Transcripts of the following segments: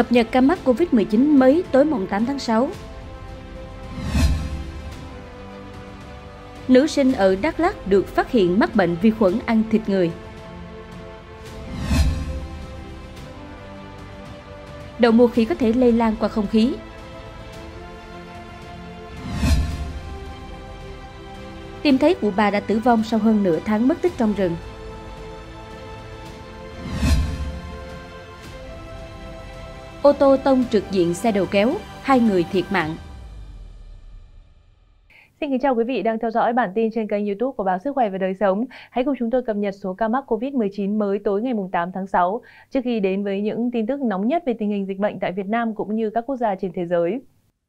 Cập nhật ca mắc COVID-19 mới tối mùng 8 tháng 6. Nữ sinh ở Đắk Lắk được phát hiện mắc bệnh vi khuẩn ăn thịt người. Đậu mùa khỉ có thể lây lan qua không khí. Tìm thấy cụ bà đã tử vong sau hơn nửa tháng mất tích trong rừng. ô tô tông trực diện xe đầu kéo, hai người thiệt mạng. Xin kính chào quý vị đang theo dõi bản tin trên kênh youtube của Báo Sức Khỏe và Đời Sống. Hãy cùng chúng tôi cập nhật số ca mắc COVID-19 mới tối ngày 8 tháng 6, trước khi đến với những tin tức nóng nhất về tình hình dịch bệnh tại Việt Nam cũng như các quốc gia trên thế giới.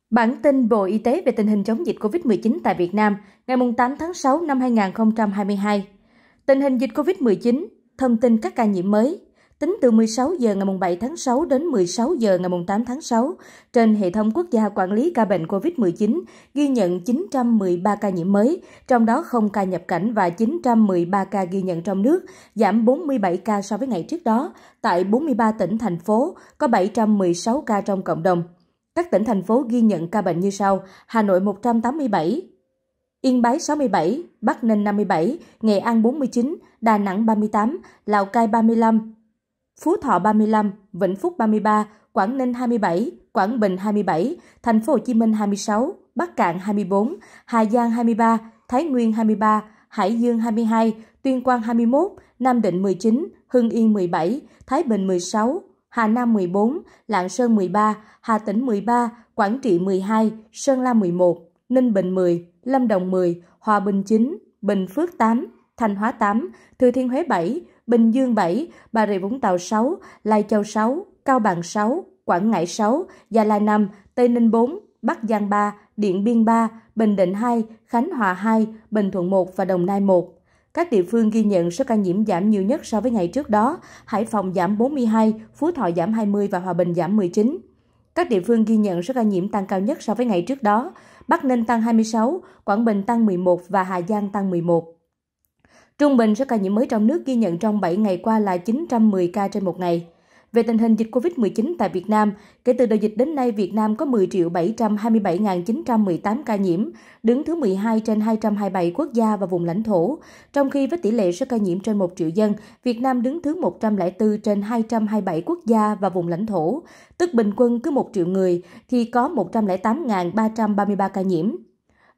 Bản tin Bộ Y tế về tình hình chống dịch COVID-19 tại Việt Nam ngày 8 tháng 6 năm 2022. Tình hình dịch COVID-19, thông tin các ca nhiễm mới, Tính từ 16 giờ ngày 7 tháng 6 đến 16 giờ ngày 8 tháng 6, trên hệ thống quốc gia quản lý ca bệnh COVID-19 ghi nhận 913 ca nhiễm mới, trong đó không ca nhập cảnh và 913 ca ghi nhận trong nước, giảm 47 ca so với ngày trước đó. Tại 43 tỉnh thành phố có 716 ca trong cộng đồng. Các tỉnh thành phố ghi nhận ca bệnh như sau: Hà Nội 187, Yên Bái 67, Bắc Ninh 57, Nghệ An 49, Đà Nẵng 38, Lào Cai 35, Phú Thọ 35, Vĩnh Phúc 33, Quảng Ninh 27, Quảng Bình 27, Thành phố Hồ Chí Minh 26, Bắc Cạn 24, Hà Giang 23, Thái Nguyên 23, Hải Dương 22, Tuyên Quang 21, Nam Định 19, Hưng Yên 17, Thái Bình 16, Hà Nam 14, Lạng Sơn 13, Hà Tĩnh 13, Quảng Trị 12, Sơn La 11, Ninh Bình 10, Lâm Đồng 10, Hòa Bình 9, Bình Phước 8, Thanh Hóa 8, Thừa Thiên Huế 7, Bình Dương 7, Bà Rịa Vũng Tàu 6, Lai Châu 6, Cao Bằng 6, Quảng Ngãi 6, Gia Lai 5, Tây Ninh 4, Bắc Giang 3, Điện Biên 3, Bình Định 2, Khánh Hòa 2, Bình Thuận 1 và Đồng Nai 1. Các địa phương ghi nhận số ca nhiễm giảm nhiều nhất so với ngày trước đó, Hải Phòng giảm 42, Phú Thọ giảm 20 và Hòa Bình giảm 19. Các địa phương ghi nhận số ca nhiễm tăng cao nhất so với ngày trước đó, Bắc Ninh tăng 26, Quảng Bình tăng 11 và Hà Giang tăng 11. Trung bình số ca nhiễm mới trong nước ghi nhận trong 7 ngày qua là 910 ca trên một ngày. Về tình hình dịch COVID-19 tại Việt Nam, kể từ đầu dịch đến nay Việt Nam có 10.727.918 ca nhiễm, đứng thứ 12 trên 227 quốc gia và vùng lãnh thổ. Trong khi với tỷ lệ số ca nhiễm trên 1 triệu dân, Việt Nam đứng thứ 104 trên 227 quốc gia và vùng lãnh thổ, tức bình quân cứ 1 triệu người thì có 108.333 ca nhiễm.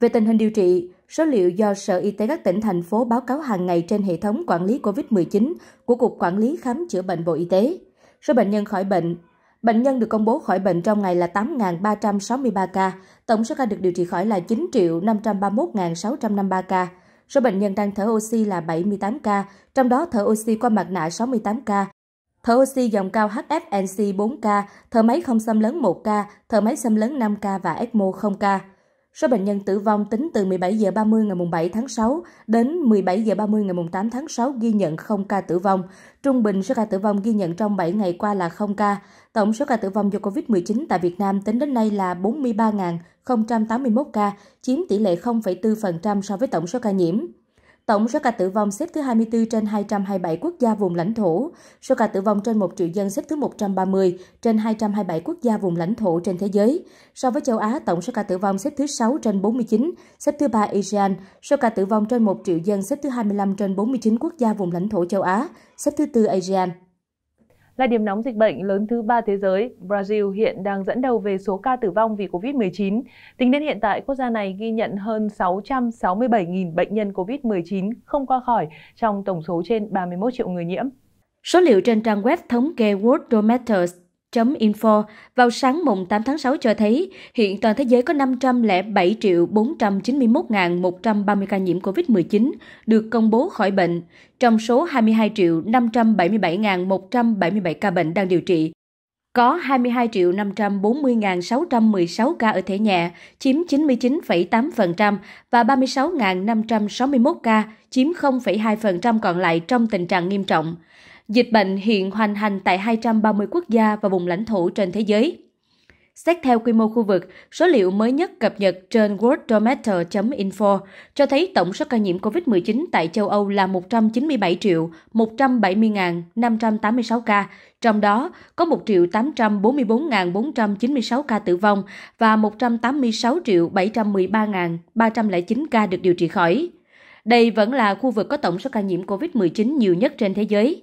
Về tình hình điều trị, số liệu do Sở Y tế các tỉnh thành phố báo cáo hàng ngày trên hệ thống quản lý COVID-19 của Cục Quản lý Khám chữa bệnh Bộ Y tế. Số bệnh nhân khỏi bệnh Bệnh nhân được công bố khỏi bệnh trong ngày là 8.363 ca, tổng số ca được điều trị khỏi là 9 531.653 ca. Số bệnh nhân đang thở oxy là 78 ca, trong đó thở oxy qua mặt nạ 68 ca, thở oxy dòng cao HFNC 4 ca, thở máy không xâm lấn 1 ca, thở máy xâm lấn 5 ca và ECMO 0 ca. Số bệnh nhân tử vong tính từ 17 h 30 ngày 7 tháng 6 đến 17 h 30 ngày 8 tháng 6 ghi nhận 0 ca tử vong. Trung bình số ca tử vong ghi nhận trong 7 ngày qua là 0 ca. Tổng số ca tử vong do COVID-19 tại Việt Nam tính đến nay là 43.081 ca, chiếm tỷ lệ 0,4% so với tổng số ca nhiễm. Tổng số ca tử vong xếp thứ 24 trên 227 quốc gia vùng lãnh thổ, số ca tử vong trên 1 triệu dân xếp thứ 130 trên 227 quốc gia vùng lãnh thổ trên thế giới. So với châu Á, tổng số ca tử vong xếp thứ 6 trên 49, xếp thứ 3 ASEAN, số ca tử vong trên 1 triệu dân xếp thứ 25 trên 49 quốc gia vùng lãnh thổ châu Á, xếp thứ 4 ASEAN. Là điểm nóng dịch bệnh lớn thứ ba thế giới, Brazil hiện đang dẫn đầu về số ca tử vong vì COVID-19. Tính đến hiện tại, quốc gia này ghi nhận hơn 667.000 bệnh nhân COVID-19 không qua khỏi trong tổng số trên 31 triệu người nhiễm. Số liệu trên trang web thống kê World Dometers info vào sáng mùng 8 tháng 6 cho thấy hiện toàn thế giới có 507 491.130 ca nhiễm COVID-19 được công bố khỏi bệnh, trong số 22 577.177 ca bệnh đang điều trị. Có 22 540.616 ca ở thể nhẹ, chiếm 99,8% và 36.561 ca, chiếm 0,2% còn lại trong tình trạng nghiêm trọng – Dịch bệnh hiện hoành hành tại 230 quốc gia và vùng lãnh thổ trên thế giới. Xét theo quy mô khu vực, số liệu mới nhất cập nhật trên worldometer.info cho thấy tổng số ca nhiễm COVID-19 tại châu Âu là 197 triệu 170.586 ca, trong đó có 1 triệu 844.496 ca tử vong và 186 triệu 713.309 ca được điều trị khỏi. Đây vẫn là khu vực có tổng số ca nhiễm COVID-19 nhiều nhất trên thế giới.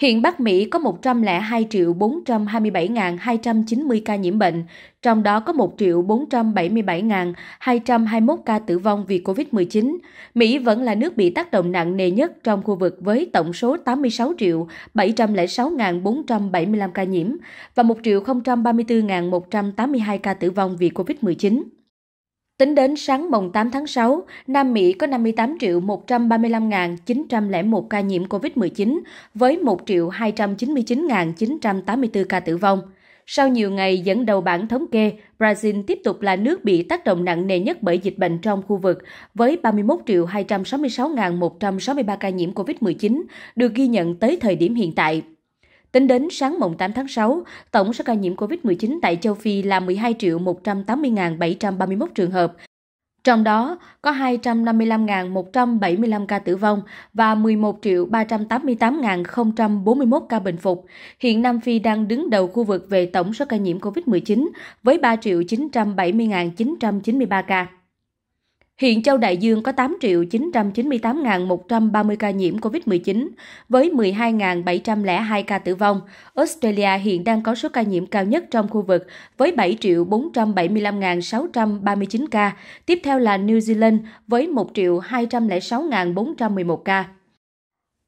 Hiện Bắc Mỹ có 102 427 290 ca nhiễm bệnh, trong đó có 1 477 221 ca tử vong vì COVID-19. Mỹ vẫn là nước bị tác động nặng nề nhất trong khu vực với tổng số 86 706 475 ca nhiễm và 1 034 182 ca tử vong vì COVID-19. Tính đến sáng mùng 8 tháng 6, Nam Mỹ có 58 135.901 ca nhiễm COVID-19 với 1 299.984 ca tử vong. Sau nhiều ngày dẫn đầu bảng thống kê, Brazil tiếp tục là nước bị tác động nặng nề nhất bởi dịch bệnh trong khu vực, với 31 266.163 ca nhiễm COVID-19 được ghi nhận tới thời điểm hiện tại. Tính đến sáng mùng 8 tháng 6, tổng số ca nhiễm COVID-19 tại châu Phi là 12 một trăm tám trường hợp, trong đó có 255.175 ca tử vong và 11.388.041 ca bình phục. Hiện Nam Phi đang đứng đầu khu vực về tổng số ca nhiễm COVID-19 với 3.970.993 ca. Hiện châu Đại Dương có 8.998.130 ca nhiễm COVID-19 với 12.702 ca tử vong. Australia hiện đang có số ca nhiễm cao nhất trong khu vực với 7.475.639 ca. Tiếp theo là New Zealand với 1.206.411 ca.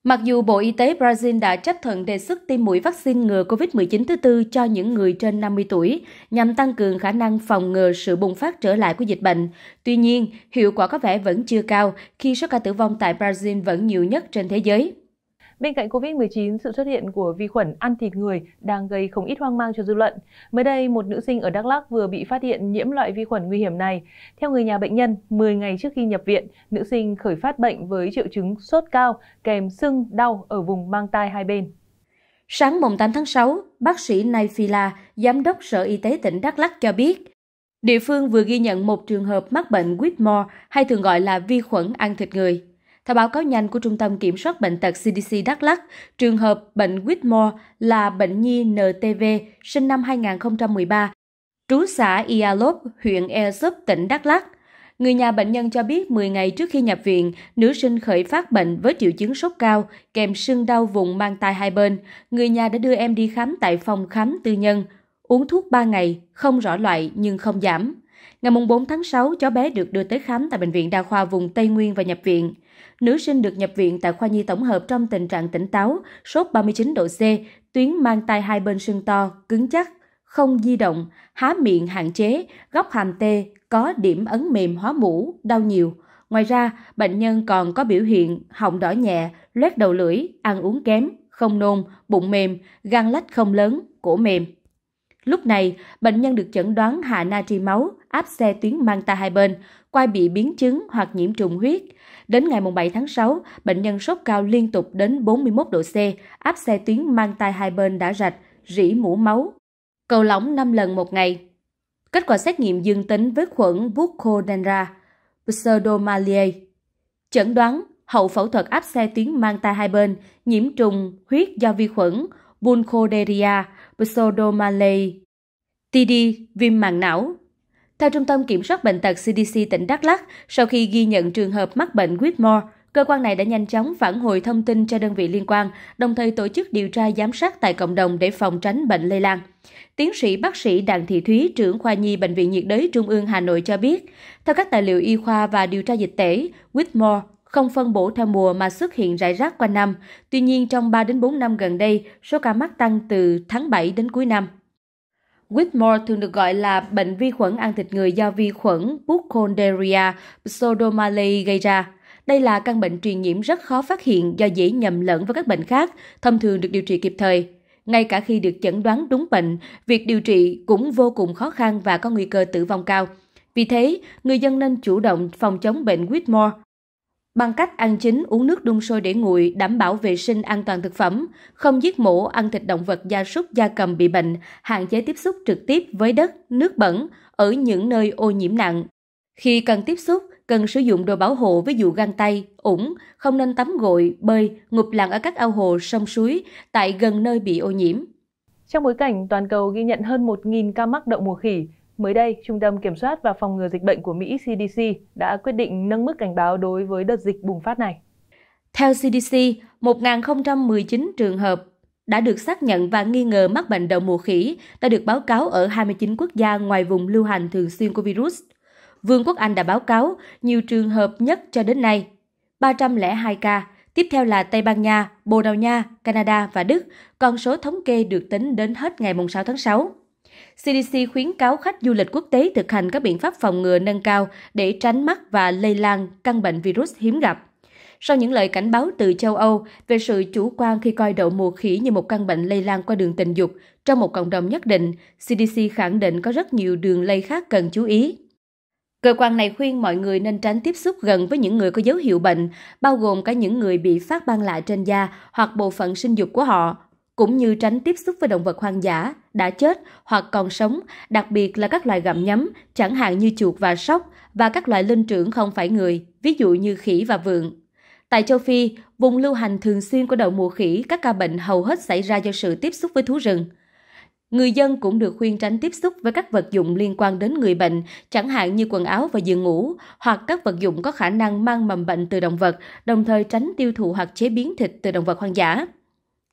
Mặc dù Bộ Y tế Brazil đã chấp thuận đề xuất tiêm mũi vaccine ngừa COVID-19 thứ tư cho những người trên 50 tuổi nhằm tăng cường khả năng phòng ngừa sự bùng phát trở lại của dịch bệnh, tuy nhiên hiệu quả có vẻ vẫn chưa cao khi số ca tử vong tại Brazil vẫn nhiều nhất trên thế giới. Bên cạnh COVID-19, sự xuất hiện của vi khuẩn ăn thịt người đang gây không ít hoang mang cho dư luận. Mới đây, một nữ sinh ở Đắk Lắk vừa bị phát hiện nhiễm loại vi khuẩn nguy hiểm này. Theo người nhà bệnh nhân, 10 ngày trước khi nhập viện, nữ sinh khởi phát bệnh với triệu chứng sốt cao kèm sưng đau ở vùng mang tai hai bên. Sáng mùng 8 tháng 6, bác sĩ Naifila, giám đốc Sở Y tế tỉnh Đắk Lắk cho biết, địa phương vừa ghi nhận một trường hợp mắc bệnh Whitmore hay thường gọi là vi khuẩn ăn thịt người. Theo báo cáo nhanh của Trung tâm Kiểm soát Bệnh tật CDC Đắk lắc trường hợp bệnh Whitmore là bệnh nhi NTV sinh năm 2013, trú xã Ialop, huyện Ea Súp, tỉnh Đắk lắc Người nhà bệnh nhân cho biết 10 ngày trước khi nhập viện, nữ sinh khởi phát bệnh với triệu chứng sốt cao, kèm sưng đau vùng mang tai hai bên. Người nhà đã đưa em đi khám tại phòng khám tư nhân, uống thuốc 3 ngày, không rõ loại nhưng không giảm. Ngày 4 tháng 6, cháu bé được đưa tới khám tại Bệnh viện Đa khoa vùng Tây Nguyên và nhập viện. Nữ sinh được nhập viện tại khoa nhi tổng hợp trong tình trạng tỉnh táo, sốt 39 độ C, tuyến mang tay hai bên sưng to, cứng chắc, không di động, há miệng hạn chế, góc hàm tê, có điểm ấn mềm hóa mũ, đau nhiều. Ngoài ra, bệnh nhân còn có biểu hiện họng đỏ nhẹ, loét đầu lưỡi, ăn uống kém, không nôn, bụng mềm, gan lách không lớn, cổ mềm. Lúc này, bệnh nhân được chẩn đoán hạ natri máu, áp xe tuyến mang manta hai bên, quai bị biến chứng hoặc nhiễm trùng huyết. Đến ngày 7 tháng 6, bệnh nhân sốt cao liên tục đến 41 độ C, áp xe tuyến mang tai hai bên đã rạch, rỉ mũ máu, cầu lỏng 5 lần một ngày. Kết quả xét nghiệm dương tính với khuẩn Bucodendra pseudomaliae. Chẩn đoán hậu phẫu thuật áp xe tuyến mang tai hai bên, nhiễm trùng huyết do vi khuẩn Bucodendria pseudomaliae. TD viêm màng não theo Trung tâm Kiểm soát Bệnh tật CDC tỉnh Đắk Lắk, sau khi ghi nhận trường hợp mắc bệnh Whitmore, cơ quan này đã nhanh chóng phản hồi thông tin cho đơn vị liên quan, đồng thời tổ chức điều tra giám sát tại cộng đồng để phòng tránh bệnh lây lan. Tiến sĩ bác sĩ Đặng Thị Thúy, trưởng khoa nhi Bệnh viện nhiệt đới Trung ương Hà Nội cho biết, theo các tài liệu y khoa và điều tra dịch tễ, Whitmore không phân bổ theo mùa mà xuất hiện rải rác quanh năm. Tuy nhiên, trong 3 đến 4 năm gần đây, số ca mắc tăng từ tháng 7 đến cuối năm. Whitmore thường được gọi là bệnh vi khuẩn ăn thịt người do vi khuẩn Bucconderia pseudomallei gây ra. Đây là căn bệnh truyền nhiễm rất khó phát hiện do dễ nhầm lẫn với các bệnh khác, thông thường được điều trị kịp thời. Ngay cả khi được chẩn đoán đúng bệnh, việc điều trị cũng vô cùng khó khăn và có nguy cơ tử vong cao. Vì thế, người dân nên chủ động phòng chống bệnh Whitmore bằng cách ăn chín uống nước đun sôi để nguội, đảm bảo vệ sinh an toàn thực phẩm, không giết mổ, ăn thịt động vật gia súc gia cầm bị bệnh, hạn chế tiếp xúc trực tiếp với đất, nước bẩn ở những nơi ô nhiễm nặng. Khi cần tiếp xúc, cần sử dụng đồ bảo hộ ví dụ găng tay, ủng, không nên tắm gội, bơi, ngụp lặn ở các ao hồ, sông suối tại gần nơi bị ô nhiễm. Trong bối cảnh toàn cầu ghi nhận hơn 1.000 ca mắc đậu mùa khỉ, Mới đây, Trung tâm Kiểm soát và Phòng ngừa Dịch bệnh của Mỹ CDC đã quyết định nâng mức cảnh báo đối với đợt dịch bùng phát này. Theo CDC, 1.019 trường hợp đã được xác nhận và nghi ngờ mắc bệnh đậu mùa khỉ đã được báo cáo ở 29 quốc gia ngoài vùng lưu hành thường xuyên của virus. Vương quốc Anh đã báo cáo nhiều trường hợp nhất cho đến nay, 302 ca, tiếp theo là Tây Ban Nha, Bồ Đào Nha, Canada và Đức, con số thống kê được tính đến hết ngày 6 tháng 6 cdc khuyến cáo khách du lịch quốc tế thực hành các biện pháp phòng ngừa nâng cao để tránh mắc và lây lan căn bệnh virus hiếm gặp sau những lời cảnh báo từ châu Âu về sự chủ quan khi coi đậu mùa khỉ như một căn bệnh lây lan qua đường tình dục trong một cộng đồng nhất định, CDC khẳng định có rất nhiều đường lây khác cần chú ý. Cơ quan này khuyên mọi người nên tránh tiếp xúc gần với những người có dấu hiệu bệnh, bao gồm cả những người bị phát ban lại trên da hoặc bộ phận sinh dục của họ, cũng như tránh tiếp xúc với động vật hoang dã đã chết hoặc còn sống, đặc biệt là các loài gặm nhấm, chẳng hạn như chuột và sóc và các loài linh trưởng không phải người, ví dụ như khỉ và vượn. Tại châu Phi, vùng lưu hành thường xuyên của đậu mùa khỉ, các ca bệnh hầu hết xảy ra do sự tiếp xúc với thú rừng. Người dân cũng được khuyên tránh tiếp xúc với các vật dụng liên quan đến người bệnh, chẳng hạn như quần áo và giường ngủ, hoặc các vật dụng có khả năng mang mầm bệnh từ động vật, đồng thời tránh tiêu thụ hoặc chế biến thịt từ động vật hoang dã.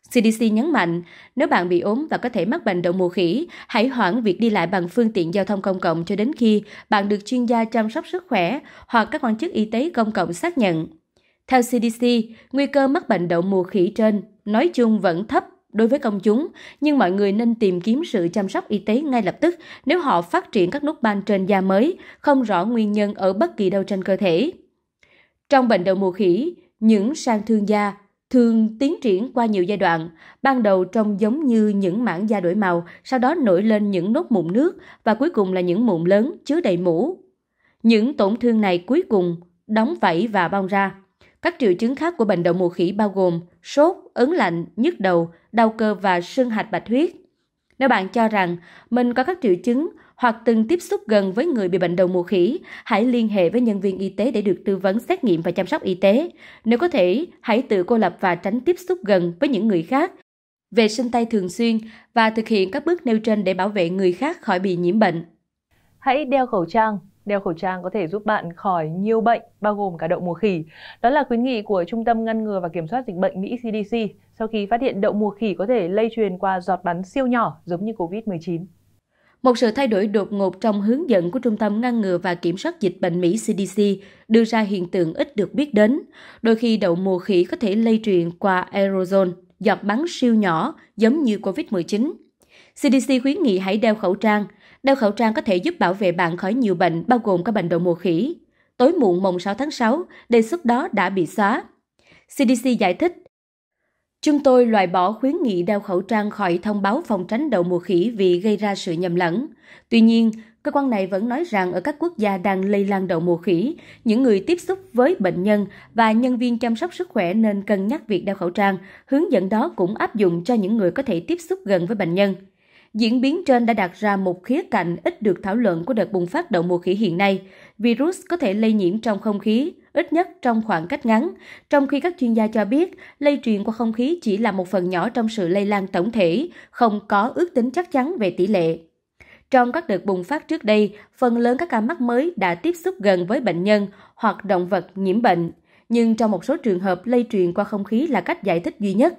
CDC nhấn mạnh, nếu bạn bị ốm và có thể mắc bệnh đậu mùa khỉ, hãy hoãn việc đi lại bằng phương tiện giao thông công cộng cho đến khi bạn được chuyên gia chăm sóc sức khỏe hoặc các quan chức y tế công cộng xác nhận. Theo CDC, nguy cơ mắc bệnh đậu mùa khỉ trên nói chung vẫn thấp đối với công chúng, nhưng mọi người nên tìm kiếm sự chăm sóc y tế ngay lập tức nếu họ phát triển các nốt ban trên da mới, không rõ nguyên nhân ở bất kỳ đâu trên cơ thể. Trong bệnh đậu mùa khỉ, những sang thương da thường tiến triển qua nhiều giai đoạn, ban đầu trông giống như những mảng da đổi màu, sau đó nổi lên những nốt mụn nước và cuối cùng là những mụn lớn chứa đầy mũ. Những tổn thương này cuối cùng đóng vảy và bong ra. Các triệu chứng khác của bệnh đậu mùa khỉ bao gồm sốt, ớn lạnh, nhức đầu, đau cơ và sưng hạch bạch huyết. Nếu bạn cho rằng mình có các triệu chứng hoặc từng tiếp xúc gần với người bị bệnh đầu mùa khỉ, hãy liên hệ với nhân viên y tế để được tư vấn xét nghiệm và chăm sóc y tế. Nếu có thể, hãy tự cô lập và tránh tiếp xúc gần với những người khác. Vệ sinh tay thường xuyên và thực hiện các bước nêu trên để bảo vệ người khác khỏi bị nhiễm bệnh. Hãy đeo khẩu trang, Đeo khẩu trang có thể giúp bạn khỏi nhiều bệnh, bao gồm cả đậu mùa khỉ. Đó là khuyến nghị của Trung tâm Ngăn ngừa và Kiểm soát Dịch bệnh Mỹ CDC sau khi phát hiện đậu mùa khỉ có thể lây truyền qua giọt bắn siêu nhỏ giống như COVID-19 một sự thay đổi đột ngột trong hướng dẫn của Trung tâm Ngăn ngừa và Kiểm soát Dịch bệnh Mỹ CDC đưa ra hiện tượng ít được biết đến, đôi khi đậu mùa khỉ có thể lây truyền qua aerosol, giọt bắn siêu nhỏ giống như COVID-19. CDC khuyến nghị hãy đeo khẩu trang. Đeo khẩu trang có thể giúp bảo vệ bạn khỏi nhiều bệnh bao gồm các bệnh đậu mùa khỉ. Tối muộn mùng 6 tháng 6, đề xuất đó đã bị xóa. CDC giải thích Chúng tôi loại bỏ khuyến nghị đeo khẩu trang khỏi thông báo phòng tránh đậu mùa khỉ vì gây ra sự nhầm lẫn. Tuy nhiên, cơ quan này vẫn nói rằng ở các quốc gia đang lây lan đậu mùa khỉ, những người tiếp xúc với bệnh nhân và nhân viên chăm sóc sức khỏe nên cân nhắc việc đeo khẩu trang. Hướng dẫn đó cũng áp dụng cho những người có thể tiếp xúc gần với bệnh nhân. Diễn biến trên đã đặt ra một khía cạnh ít được thảo luận của đợt bùng phát đậu mùa khỉ hiện nay. Virus có thể lây nhiễm trong không khí, ít nhất trong khoảng cách ngắn, trong khi các chuyên gia cho biết lây truyền qua không khí chỉ là một phần nhỏ trong sự lây lan tổng thể, không có ước tính chắc chắn về tỷ lệ. Trong các đợt bùng phát trước đây, phần lớn các ca mắc mới đã tiếp xúc gần với bệnh nhân hoặc động vật nhiễm bệnh, nhưng trong một số trường hợp lây truyền qua không khí là cách giải thích duy nhất.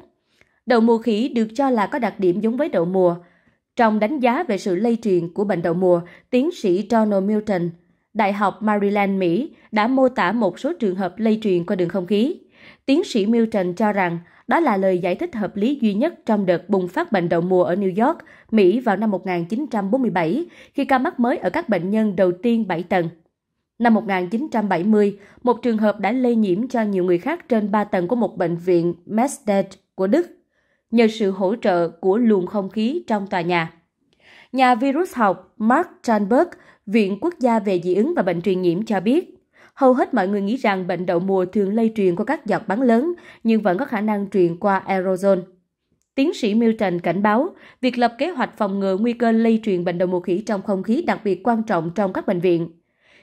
Đậu mùa khỉ được cho là có đặc điểm giống với đậu mùa. Trong đánh giá về sự lây truyền của bệnh đậu mùa, tiến sĩ Donald Milton, Đại học Maryland, Mỹ đã mô tả một số trường hợp lây truyền qua đường không khí. Tiến sĩ Milton cho rằng đó là lời giải thích hợp lý duy nhất trong đợt bùng phát bệnh đậu mùa ở New York, Mỹ vào năm 1947, khi ca mắc mới ở các bệnh nhân đầu tiên 7 tầng. Năm 1970, một trường hợp đã lây nhiễm cho nhiều người khác trên 3 tầng của một bệnh viện Mesdet của Đức, nhờ sự hỗ trợ của luồng không khí trong tòa nhà. Nhà virus học Mark Chanberg Viện Quốc gia về dị ứng và bệnh truyền nhiễm cho biết, hầu hết mọi người nghĩ rằng bệnh đậu mùa thường lây truyền qua các giọt bắn lớn, nhưng vẫn có khả năng truyền qua aerosol. Tiến sĩ Milton cảnh báo, việc lập kế hoạch phòng ngừa nguy cơ lây truyền bệnh đậu mùa khỉ trong không khí đặc biệt quan trọng trong các bệnh viện.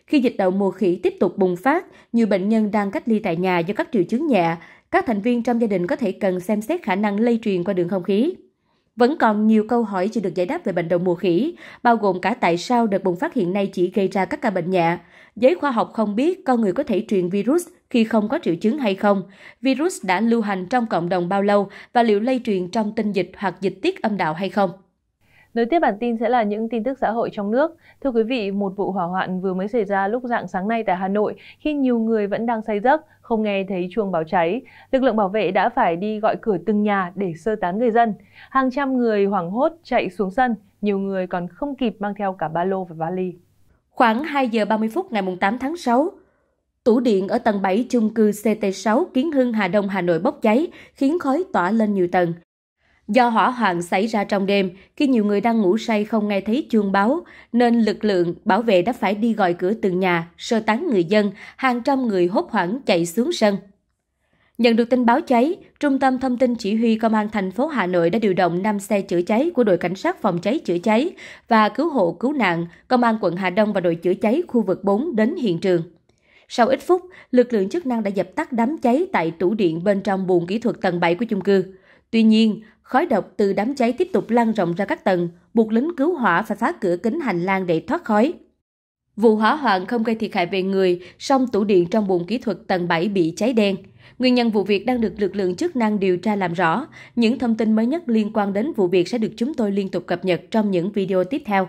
Khi dịch đậu mùa khỉ tiếp tục bùng phát, nhiều bệnh nhân đang cách ly tại nhà do các triệu chứng nhẹ, các thành viên trong gia đình có thể cần xem xét khả năng lây truyền qua đường không khí. Vẫn còn nhiều câu hỏi chưa được giải đáp về bệnh đậu mùa khỉ, bao gồm cả tại sao đợt bùng phát hiện nay chỉ gây ra các ca bệnh nhẹ. Giới khoa học không biết con người có thể truyền virus khi không có triệu chứng hay không, virus đã lưu hành trong cộng đồng bao lâu và liệu lây truyền trong tinh dịch hoặc dịch tiết âm đạo hay không. Nối tiếp bản tin sẽ là những tin tức xã hội trong nước. Thưa quý vị, một vụ hỏa hoạn vừa mới xảy ra lúc dạng sáng nay tại Hà Nội khi nhiều người vẫn đang say giấc, không nghe thấy chuông báo cháy. Lực lượng bảo vệ đã phải đi gọi cửa từng nhà để sơ tán người dân. Hàng trăm người hoảng hốt chạy xuống sân, nhiều người còn không kịp mang theo cả ba lô và vali. Khoảng 2 giờ 30 phút ngày 8 tháng 6, Tủ điện ở tầng 7 chung cư CT6 Kiến Hưng Hà Đông Hà Nội bốc cháy, khiến khói tỏa lên nhiều tầng. Do hỏa hoạn xảy ra trong đêm, khi nhiều người đang ngủ say không nghe thấy chuông báo, nên lực lượng bảo vệ đã phải đi gọi cửa từng nhà, sơ tán người dân, hàng trăm người hốt hoảng chạy xuống sân. Nhận được tin báo cháy, Trung tâm Thông tin Chỉ huy Công an thành phố Hà Nội đã điều động 5 xe chữa cháy của đội cảnh sát phòng cháy chữa cháy và cứu hộ cứu nạn, Công an quận Hà Đông và đội chữa cháy khu vực 4 đến hiện trường. Sau ít phút, lực lượng chức năng đã dập tắt đám cháy tại tủ điện bên trong buồng kỹ thuật tầng 7 của chung cư. Tuy nhiên, khói độc từ đám cháy tiếp tục lan rộng ra các tầng, buộc lính cứu hỏa phải phá cửa kính hành lang để thoát khói. Vụ hỏa hoạn không gây thiệt hại về người, song tủ điện trong buồng kỹ thuật tầng 7 bị cháy đen. Nguyên nhân vụ việc đang được lực lượng chức năng điều tra làm rõ. Những thông tin mới nhất liên quan đến vụ việc sẽ được chúng tôi liên tục cập nhật trong những video tiếp theo.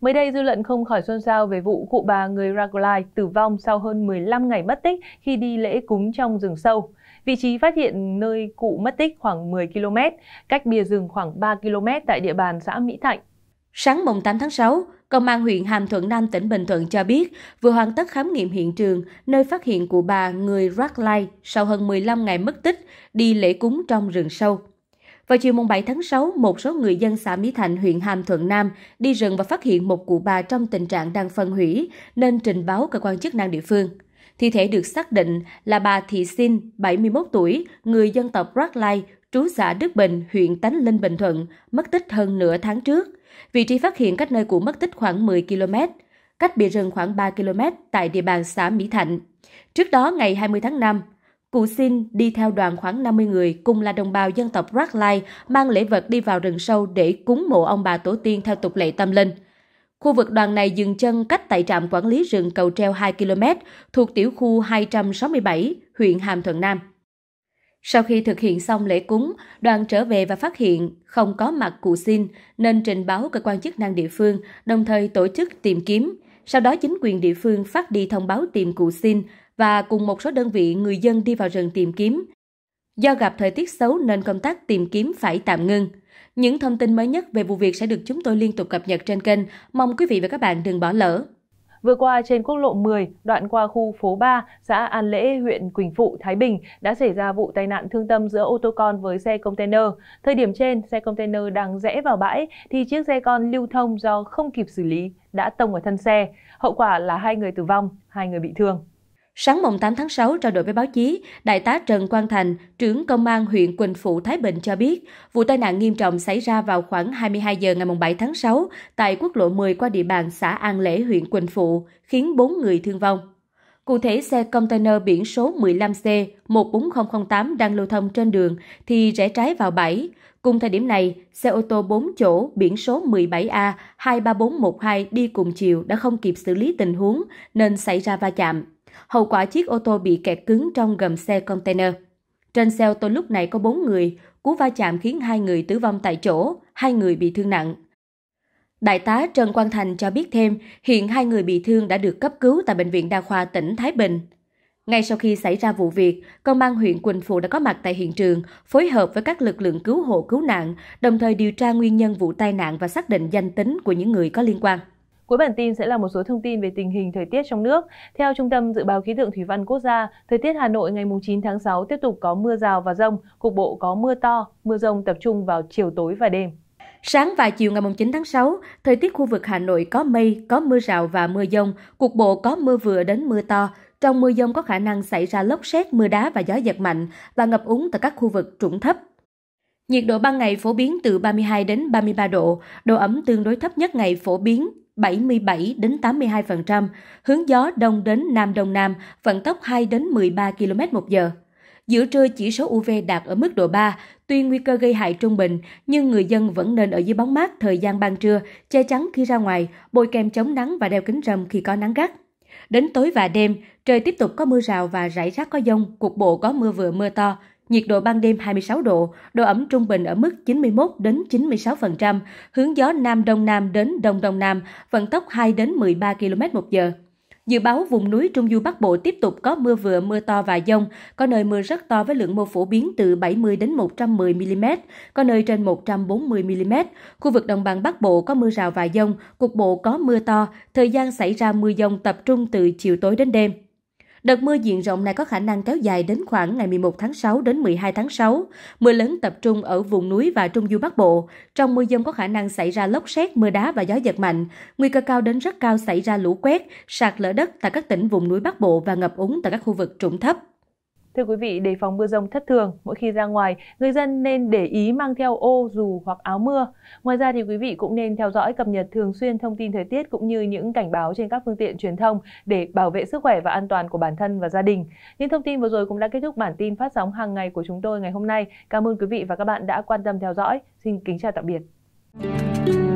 Mới đây, dư luận không khỏi xôn xao về vụ cụ bà người Raguelai tử vong sau hơn 15 ngày mất tích khi đi lễ cúng trong rừng sâu. Vị trí phát hiện nơi cụ mất tích khoảng 10 km, cách bìa rừng khoảng 3 km tại địa bàn xã Mỹ Thạnh. Sáng mùng 8 tháng 6, Công an huyện Hàm Thuận Nam tỉnh Bình Thuận cho biết vừa hoàn tất khám nghiệm hiện trường nơi phát hiện cụ bà người Rác Lai sau hơn 15 ngày mất tích đi lễ cúng trong rừng sâu. Vào chiều mùng 7 tháng 6, một số người dân xã Mỹ Thạnh, huyện Hàm Thuận Nam đi rừng và phát hiện một cụ bà trong tình trạng đang phân hủy nên trình báo cơ quan chức năng địa phương. Thi thể được xác định là bà Thị Sinh, 71 tuổi, người dân tộc Rackline, trú xã Đức Bình, huyện Tánh Linh, Bình Thuận, mất tích hơn nửa tháng trước. Vị trí phát hiện cách nơi cụ mất tích khoảng 10 km, cách bìa rừng khoảng 3 km tại địa bàn xã Mỹ Thạnh. Trước đó, ngày 20 tháng 5, cụ Sinh đi theo đoàn khoảng 50 người cùng là đồng bào dân tộc Rackline mang lễ vật đi vào rừng sâu để cúng mộ ông bà tổ tiên theo tục lệ tâm linh. Khu vực đoàn này dừng chân cách tại trạm quản lý rừng cầu treo 2 km thuộc tiểu khu 267, huyện Hàm Thuận Nam. Sau khi thực hiện xong lễ cúng, đoàn trở về và phát hiện không có mặt cụ xin nên trình báo cơ quan chức năng địa phương, đồng thời tổ chức tìm kiếm. Sau đó chính quyền địa phương phát đi thông báo tìm cụ xin và cùng một số đơn vị người dân đi vào rừng tìm kiếm. Do gặp thời tiết xấu nên công tác tìm kiếm phải tạm ngưng. Những thông tin mới nhất về vụ việc sẽ được chúng tôi liên tục cập nhật trên kênh. Mong quý vị và các bạn đừng bỏ lỡ. Vừa qua trên quốc lộ 10, đoạn qua khu phố 3, xã An Lễ, huyện Quỳnh Phụ, Thái Bình đã xảy ra vụ tai nạn thương tâm giữa ô tô con với xe container. Thời điểm trên, xe container đang rẽ vào bãi thì chiếc xe con lưu thông do không kịp xử lý đã tông vào thân xe. Hậu quả là hai người tử vong, hai người bị thương. Sáng mùng 8 tháng 6 trao đổi với báo chí, Đại tá Trần Quang Thành, trưởng công an huyện Quỳnh Phụ, Thái Bình cho biết, vụ tai nạn nghiêm trọng xảy ra vào khoảng 22 giờ ngày 7 tháng 6 tại quốc lộ 10 qua địa bàn xã An Lễ, huyện Quỳnh Phụ, khiến 4 người thương vong. Cụ thể, xe container biển số 15C14008 đang lưu thông trên đường thì rẽ trái vào bãi. Cùng thời điểm này, xe ô tô 4 chỗ biển số 17A23412 đi cùng chiều đã không kịp xử lý tình huống nên xảy ra va chạm. Hậu quả chiếc ô tô bị kẹt cứng trong gầm xe container. Trên xe ô tô lúc này có 4 người, cú va chạm khiến hai người tử vong tại chỗ, hai người bị thương nặng. Đại tá Trần Quang Thành cho biết thêm, hiện hai người bị thương đã được cấp cứu tại Bệnh viện Đa khoa tỉnh Thái Bình. Ngay sau khi xảy ra vụ việc, Công an huyện Quỳnh Phụ đã có mặt tại hiện trường, phối hợp với các lực lượng cứu hộ cứu nạn, đồng thời điều tra nguyên nhân vụ tai nạn và xác định danh tính của những người có liên quan. Cuối bản tin sẽ là một số thông tin về tình hình thời tiết trong nước. Theo Trung tâm Dự báo Khí tượng Thủy văn Quốc gia, thời tiết Hà Nội ngày 9 tháng 6 tiếp tục có mưa rào và rông, cục bộ có mưa to, mưa rông tập trung vào chiều tối và đêm. Sáng và chiều ngày 9 tháng 6, thời tiết khu vực Hà Nội có mây, có mưa rào và mưa dông, cục bộ có mưa vừa đến mưa to. Trong mưa dông có khả năng xảy ra lốc xét, mưa đá và gió giật mạnh và ngập úng tại các khu vực trũng thấp. Nhiệt độ ban ngày phổ biến từ 32 đến 33 độ, độ ẩm tương đối thấp nhất ngày phổ biến bảy mươi bảy tám mươi hai hướng gió đông đến nam đông nam, vận tốc 2 đến 13 km một giờ. Giữa trưa chỉ số UV đạt ở mức độ 3, tuy nguy cơ gây hại trung bình, nhưng người dân vẫn nên ở dưới bóng mát thời gian ban trưa, che chắn khi ra ngoài, bôi kem chống nắng và đeo kính râm khi có nắng gắt. Đến tối và đêm, trời tiếp tục có mưa rào và rải rác có dông, cục bộ có mưa vừa mưa to, nhiệt độ ban đêm 26 độ, độ ẩm trung bình ở mức 91 đến 96%, hướng gió Nam Đông Nam đến Đông Đông Nam, vận tốc 2 đến 13 km một giờ. Dự báo vùng núi Trung Du Bắc Bộ tiếp tục có mưa vừa, mưa to và dông, có nơi mưa rất to với lượng mưa phổ biến từ 70 đến 110 mm, có nơi trên 140 mm. Khu vực đồng bằng Bắc Bộ có mưa rào và dông, cục bộ có mưa to, thời gian xảy ra mưa dông tập trung từ chiều tối đến đêm. Đợt mưa diện rộng này có khả năng kéo dài đến khoảng ngày 11 tháng 6 đến 12 tháng 6. Mưa lớn tập trung ở vùng núi và trung du Bắc Bộ. Trong mưa dông có khả năng xảy ra lốc xét, mưa đá và gió giật mạnh. Nguy cơ cao đến rất cao xảy ra lũ quét, sạt lở đất tại các tỉnh vùng núi Bắc Bộ và ngập úng tại các khu vực trũng thấp. Thưa quý vị, đề phòng mưa rông thất thường, mỗi khi ra ngoài, người dân nên để ý mang theo ô, dù hoặc áo mưa. Ngoài ra thì quý vị cũng nên theo dõi cập nhật thường xuyên thông tin thời tiết cũng như những cảnh báo trên các phương tiện truyền thông để bảo vệ sức khỏe và an toàn của bản thân và gia đình. Những thông tin vừa rồi cũng đã kết thúc bản tin phát sóng hàng ngày của chúng tôi ngày hôm nay. Cảm ơn quý vị và các bạn đã quan tâm theo dõi. Xin kính chào tạm biệt.